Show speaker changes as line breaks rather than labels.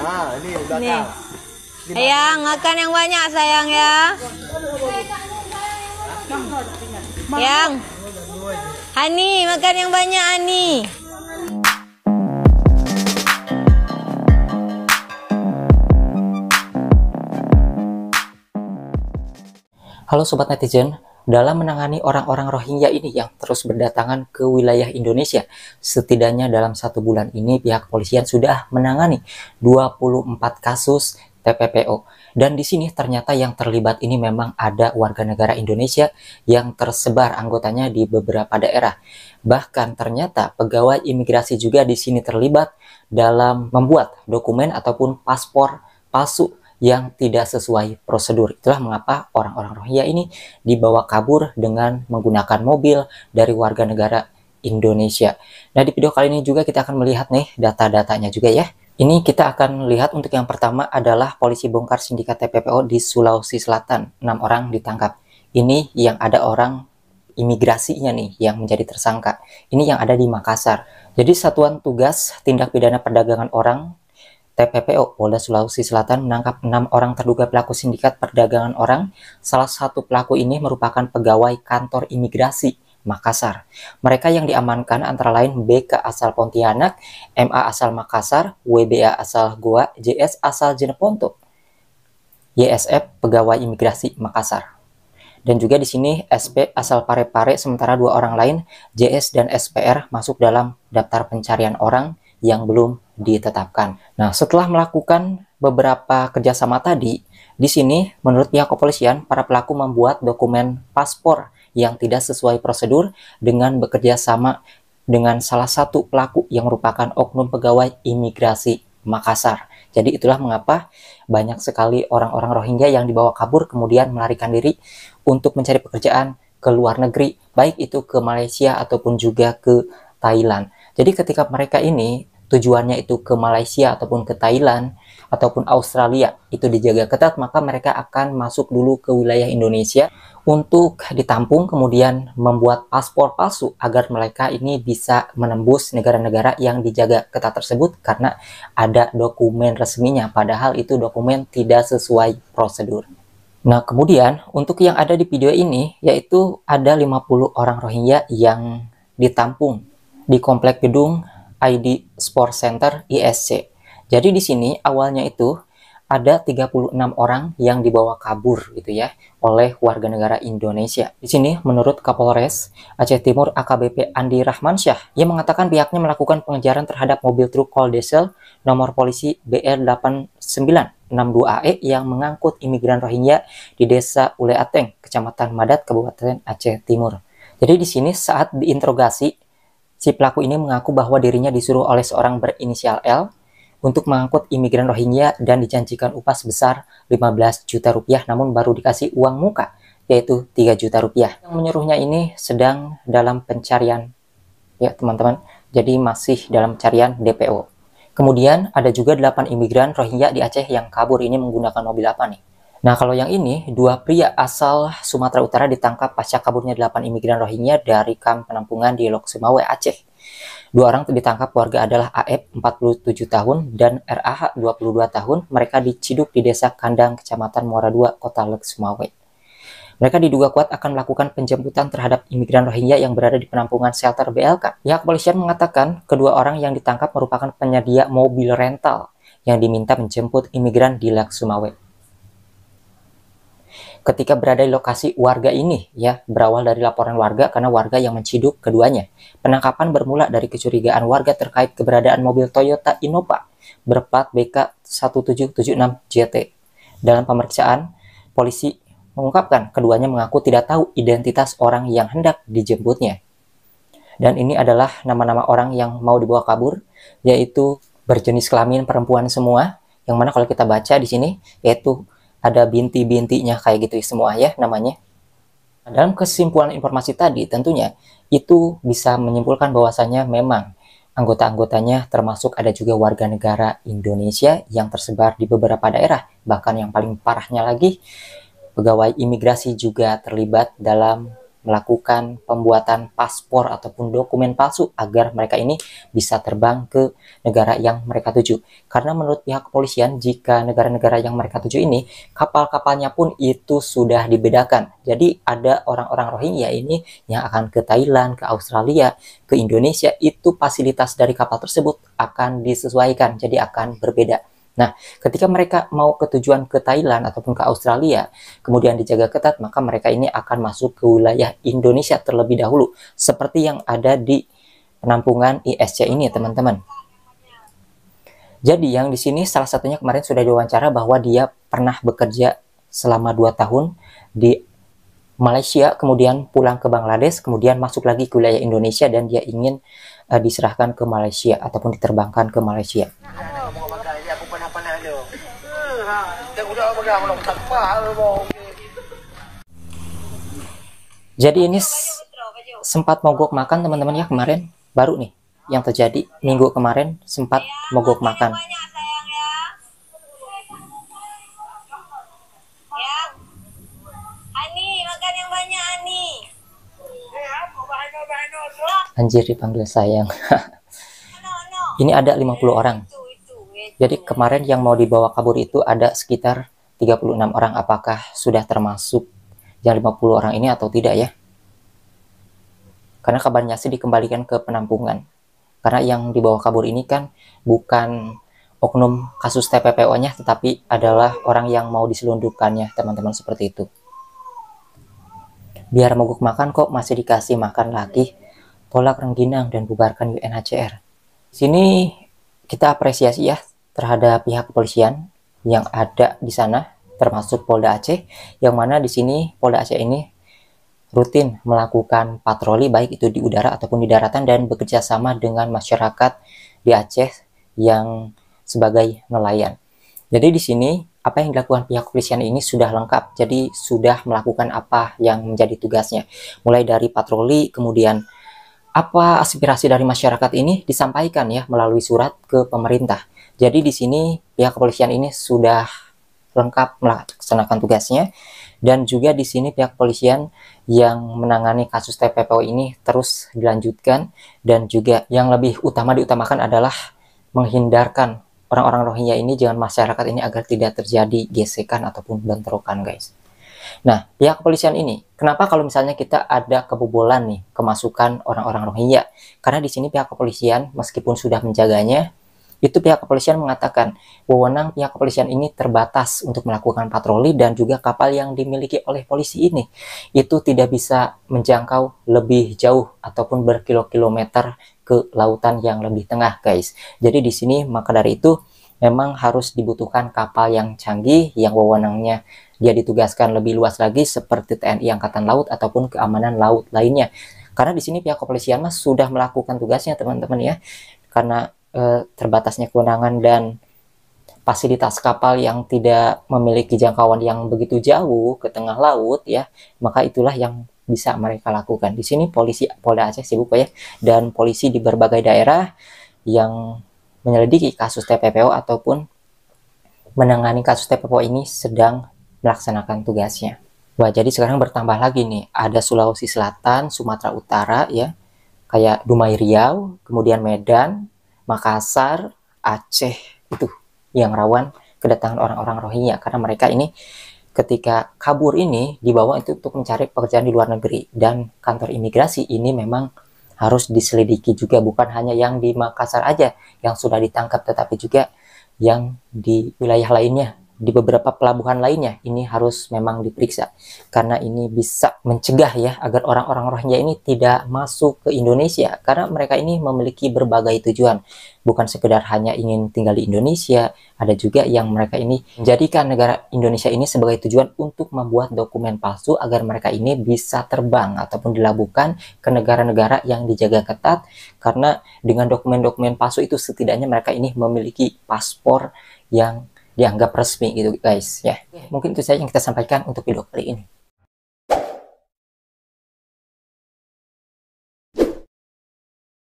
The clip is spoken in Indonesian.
Ah, ini belakang. Nih. Sayang, makan yang banyak sayang ya. Yang. Ani, makan yang banyak Ani. Halo Sobat Netizen, dalam menangani orang-orang Rohingya ini yang terus berdatangan ke wilayah Indonesia. Setidaknya dalam satu bulan ini pihak kepolisian sudah menangani 24 kasus TPPO. Dan di sini ternyata yang terlibat ini memang ada warga negara Indonesia yang tersebar anggotanya di beberapa daerah. Bahkan ternyata pegawai imigrasi juga di sini terlibat dalam membuat dokumen ataupun paspor palsu yang tidak sesuai prosedur. Itulah mengapa orang-orang Rohingya ini dibawa kabur dengan menggunakan mobil dari warga negara Indonesia. Nah, di video kali ini juga kita akan melihat nih data-datanya juga ya. Ini kita akan lihat untuk yang pertama adalah polisi bongkar sindikat TPPO di Sulawesi Selatan. 6 orang ditangkap. Ini yang ada orang imigrasinya nih yang menjadi tersangka. Ini yang ada di Makassar. Jadi Satuan Tugas Tindak Pidana Perdagangan Orang TPPO Polda Sulawesi Selatan menangkap enam orang terduga pelaku sindikat perdagangan orang. Salah satu pelaku ini merupakan pegawai kantor imigrasi Makassar. Mereka yang diamankan antara lain BK asal Pontianak, MA asal Makassar, WBA asal Goa, JS asal Jeneponto, YSF pegawai imigrasi Makassar. Dan juga di sini SP asal Parepare sementara dua orang lain JS dan SPR masuk dalam daftar pencarian orang yang belum ditetapkan. Nah, setelah melakukan beberapa kerjasama tadi, di sini menurut pihak kepolisian, para pelaku membuat dokumen paspor yang tidak sesuai prosedur dengan bekerja sama dengan salah satu pelaku yang merupakan oknum pegawai imigrasi Makassar. Jadi itulah mengapa banyak sekali orang-orang Rohingya yang dibawa kabur kemudian melarikan diri untuk mencari pekerjaan ke luar negeri, baik itu ke Malaysia ataupun juga ke Thailand. Jadi ketika mereka ini tujuannya itu ke Malaysia ataupun ke Thailand ataupun Australia itu dijaga ketat maka mereka akan masuk dulu ke wilayah Indonesia untuk ditampung kemudian membuat paspor palsu agar mereka ini bisa menembus negara-negara yang dijaga ketat tersebut karena ada dokumen resminya padahal itu dokumen tidak sesuai prosedur. Nah kemudian untuk yang ada di video ini yaitu ada 50 orang Rohingya yang ditampung di komplek gedung ID Sport Center ISC. Jadi di sini awalnya itu ada 36 orang yang dibawa kabur gitu ya oleh warga negara Indonesia. Di sini menurut Kapolres Aceh Timur AKBP Andi Rahmansyah, ia mengatakan pihaknya melakukan pengejaran terhadap mobil truk kol diesel nomor polisi BR 8962AE yang mengangkut imigran Rohingya di desa Ule Ateng, Kecamatan Madat, Kabupaten Aceh Timur. Jadi di sini saat diinterogasi Si pelaku ini mengaku bahwa dirinya disuruh oleh seorang berinisial L untuk mengangkut imigran Rohingya dan dijanjikan upah sebesar 15 juta rupiah namun baru dikasih uang muka yaitu 3 juta rupiah. Yang menyuruhnya ini sedang dalam pencarian ya teman-teman jadi masih dalam pencarian DPO. Kemudian ada juga 8 imigran Rohingya di Aceh yang kabur ini menggunakan mobil apa nih? Nah, kalau yang ini, dua pria asal Sumatera Utara ditangkap pasca kaburnya 8 imigran Rohingya dari kamp penampungan di Sumawe Aceh. Dua orang ditangkap warga adalah AF 47 tahun dan RAH 22 tahun. Mereka diciduk di desa Kandang, Kecamatan Muara II, Kota Sumawe. Mereka diduga kuat akan melakukan penjemputan terhadap imigran Rohingya yang berada di penampungan shelter BLK. Pihak kepolisian mengatakan kedua orang yang ditangkap merupakan penyedia mobil rental yang diminta menjemput imigran di Lok Sumawe ketika berada di lokasi warga ini ya berawal dari laporan warga karena warga yang menciduk keduanya. Penangkapan bermula dari kecurigaan warga terkait keberadaan mobil Toyota Innova berplat BK 1776 JT. Dalam pemeriksaan, polisi mengungkapkan keduanya mengaku tidak tahu identitas orang yang hendak dijemputnya. Dan ini adalah nama-nama orang yang mau dibawa kabur, yaitu berjenis kelamin perempuan semua, yang mana kalau kita baca di sini yaitu ada binti-bintinya kayak gitu semua ya namanya. Nah, dalam kesimpulan informasi tadi tentunya itu bisa menyimpulkan bahwasannya memang anggota-anggotanya termasuk ada juga warga negara Indonesia yang tersebar di beberapa daerah. Bahkan yang paling parahnya lagi, pegawai imigrasi juga terlibat dalam melakukan pembuatan paspor ataupun dokumen palsu agar mereka ini bisa terbang ke negara yang mereka tuju. Karena menurut pihak kepolisian, jika negara-negara yang mereka tuju ini, kapal-kapalnya pun itu sudah dibedakan. Jadi ada orang-orang Rohingya ya ini yang akan ke Thailand, ke Australia, ke Indonesia, itu fasilitas dari kapal tersebut akan disesuaikan, jadi akan berbeda. Nah, ketika mereka mau ke tujuan ke Thailand ataupun ke Australia, kemudian dijaga ketat, maka mereka ini akan masuk ke wilayah Indonesia terlebih dahulu, seperti yang ada di penampungan ISC ini, teman-teman. Jadi yang di sini salah satunya kemarin sudah diwawancara bahwa dia pernah bekerja selama 2 tahun di Malaysia, kemudian pulang ke Bangladesh, kemudian masuk lagi ke wilayah Indonesia dan dia ingin uh, diserahkan ke Malaysia ataupun diterbangkan ke Malaysia. Jadi ini sempat mogok makan teman-teman ya kemarin baru nih yang terjadi minggu kemarin sempat mogok makan. Ya. Anjir dipanggil sayang. ini ada 50 orang. Jadi kemarin yang mau dibawa kabur itu ada sekitar 36 orang. Apakah sudah termasuk yang 50 orang ini atau tidak ya? Karena kabarnya sih dikembalikan ke penampungan. Karena yang dibawa kabur ini kan bukan oknum kasus TPPO-nya, tetapi adalah orang yang mau diselundupkannya, teman-teman, seperti itu. Biar mogok makan kok masih dikasih makan lagi, tolak rengginang dan bubarkan UNHCR. Sini kita apresiasi ya terhadap pihak kepolisian yang ada di sana, termasuk Polda Aceh, yang mana di sini Polda Aceh ini rutin melakukan patroli baik itu di udara ataupun di daratan dan bekerja sama dengan masyarakat di Aceh yang sebagai nelayan. Jadi di sini apa yang dilakukan pihak kepolisian ini sudah lengkap, jadi sudah melakukan apa yang menjadi tugasnya, mulai dari patroli, kemudian apa aspirasi dari masyarakat ini disampaikan ya melalui surat ke pemerintah. Jadi di sini pihak kepolisian ini sudah lengkap melaksanakan tugasnya dan juga di sini pihak kepolisian yang menangani kasus TPPO ini terus dilanjutkan dan juga yang lebih utama diutamakan adalah menghindarkan orang-orang Rohingya ini jangan masyarakat ini agar tidak terjadi gesekan ataupun bentrokan guys. Nah, pihak kepolisian ini, kenapa kalau misalnya kita ada kebobolan nih kemasukan orang-orang Rohingya? Karena di sini pihak kepolisian meskipun sudah menjaganya, itu pihak kepolisian mengatakan wewenang pihak kepolisian ini terbatas untuk melakukan patroli dan juga kapal yang dimiliki oleh polisi ini itu tidak bisa menjangkau lebih jauh ataupun berkilo-kilometer ke lautan yang lebih tengah guys. Jadi di sini maka dari itu memang harus dibutuhkan kapal yang canggih yang wewenangnya dia ditugaskan lebih luas lagi seperti TNI Angkatan Laut ataupun keamanan laut lainnya. Karena di sini pihak kepolisian mas sudah melakukan tugasnya teman-teman ya. Karena Eh, terbatasnya kewenangan dan fasilitas kapal yang tidak memiliki jangkauan yang begitu jauh ke tengah laut ya maka itulah yang bisa mereka lakukan di sini polisi Polda Aceh sibuk ya dan polisi di berbagai daerah yang menyelidiki kasus TPPO ataupun menangani kasus TPPO ini sedang melaksanakan tugasnya. Wah jadi sekarang bertambah lagi nih ada Sulawesi Selatan, Sumatera Utara ya kayak Dumai Riau, kemudian Medan, Makassar, Aceh itu yang rawan kedatangan orang-orang Rohingya karena mereka ini ketika kabur ini dibawa itu untuk mencari pekerjaan di luar negeri dan kantor imigrasi ini memang harus diselidiki juga bukan hanya yang di Makassar aja yang sudah ditangkap tetapi juga yang di wilayah lainnya di beberapa pelabuhan lainnya ini harus memang diperiksa karena ini bisa mencegah ya agar orang-orang Rohingya ini tidak masuk ke Indonesia karena mereka ini memiliki berbagai tujuan bukan sekedar hanya ingin tinggal di Indonesia ada juga yang mereka ini menjadikan negara Indonesia ini sebagai tujuan untuk membuat dokumen palsu agar mereka ini bisa terbang ataupun dilabuhkan ke negara-negara yang dijaga ketat karena dengan dokumen-dokumen palsu itu setidaknya mereka ini memiliki paspor yang dianggap resmi gitu guys ya. Mungkin itu saja yang kita sampaikan untuk video kali ini.